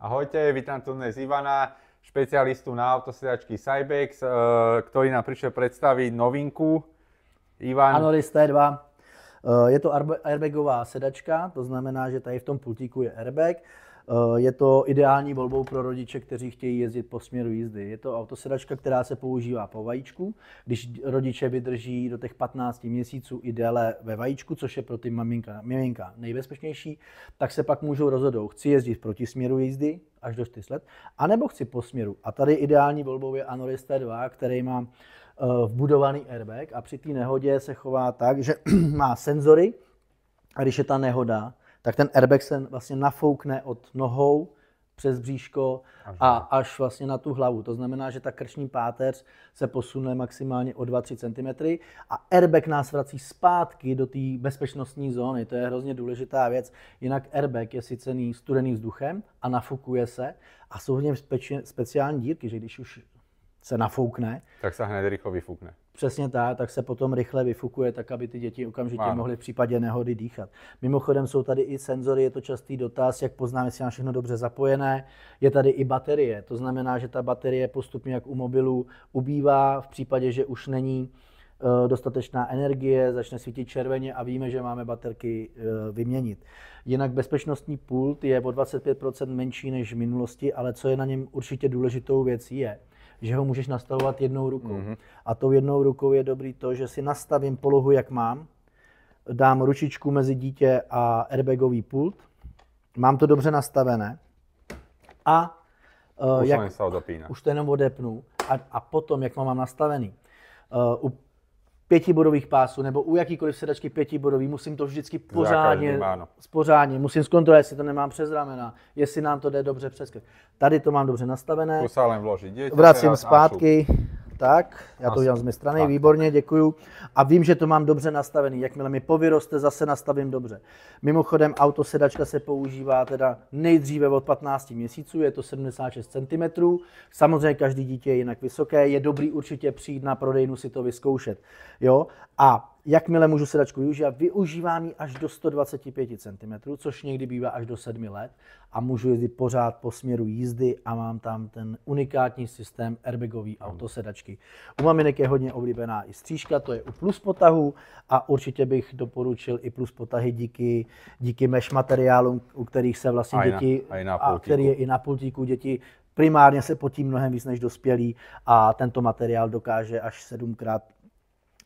Ahojte, vítam tu dnes Ivana, špecialistu na autosedačky Cybex, eh, ktorý nám prišiel predstaviť novinku. Ivan. Ano, list T2. Je to airbagová sedačka, to znamená, že tady v tom pultíku je airbag. Eh, je to ideální volbou pro rodiče, kteří chtějí jezdit po směru jízdy. Je to autosedačka, která se používá po vajíčku. Když rodiče vydrží do těch 15 měsíců i déle ve vajíčku, což je pro ty maminka, miminka nejbezpečnější, tak se pak můžou rozhodnout, chci jezdit proti směru jízdy až do 4 let, anebo chci po směru. A tady ideální volbou je Anoris T2, který má eh, vbudovaný airbag a při té nehodě se chová tak, že má senzory, a když je ta nehoda, tak ten airbag se vlastně nafoukne od nohou přes bříško a až vlastně na tu hlavu. To znamená, že ta krční páteř se posune maximálně o 2-3 cm a airbag nás vrací zpátky do té bezpečnostní zóny. To je hrozně důležitá věc. Jinak airbag je sice studený vzduchem a nafukuje se a jsou v něm speciální dírky, že když už se nafoukne. Tak se hned rychle vyfukne. Přesně tak, tak se potom rychle vyfukuje, tak aby ty děti okamžitě ano. mohly v případě nehody dýchat. Mimochodem jsou tady i senzory, je to častý dotaz, jak poznáme, jestli je všechno dobře zapojené. Je tady i baterie, to znamená, že ta baterie postupně jak u mobilů ubývá v případě, že už není eh, dostatečná energie, začne svítit červeně a víme, že máme baterky eh, vyměnit. Jinak bezpečnostní pult je o 25 menší než v minulosti, ale co je na něm určitě důležitou věcí je, že ho můžeš nastavovat jednou rukou. Mm-hmm. A tou jednou rukou je dobrý to, že si nastavím polohu, jak mám, dám ručičku mezi dítě a airbagový pult, mám to dobře nastavené a uh, už, jak, už to jenom odepnu a, a potom, jak mám, mám nastavený. Uh, pětibodových pásů nebo u jakýkoliv sedačky pětibodový, musím to vždycky pořádně, pořádně musím zkontrolovat, jestli to nemám přes ramena, jestli nám to jde dobře přes krk. Tady to mám dobře nastavené. vložit Vracím zpátky. Tak, já to udělám z mé strany, tak. výborně, děkuju. A vím, že to mám dobře nastavený. Jakmile mi povyroste, zase nastavím dobře. Mimochodem, autosedačka se používá teda nejdříve od 15 měsíců, je to 76 cm. Samozřejmě každý dítě je jinak vysoké, je dobrý určitě přijít na prodejnu si to vyzkoušet. Jo? A jakmile můžu sedačku využívat, využívám ji až do 125 cm, což někdy bývá až do 7 let a můžu jezdit pořád po směru jízdy a mám tam ten unikátní systém airbagový autosedačky. U maminek je hodně oblíbená i střížka, to je u plus potahu a určitě bych doporučil i plus potahy díky, díky mesh materiálům, u kterých se vlastně a děti, na, a, na a který je i na pultíku, děti primárně se potí mnohem víc než dospělí a tento materiál dokáže až sedmkrát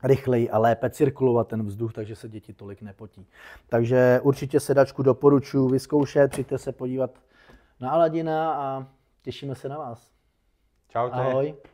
rychleji a lépe cirkulovat ten vzduch, takže se děti tolik nepotí. Takže určitě sedačku doporučuji vyzkoušet, přijďte se podívat na Aladina a těšíme se na vás. Čau. Ahoj.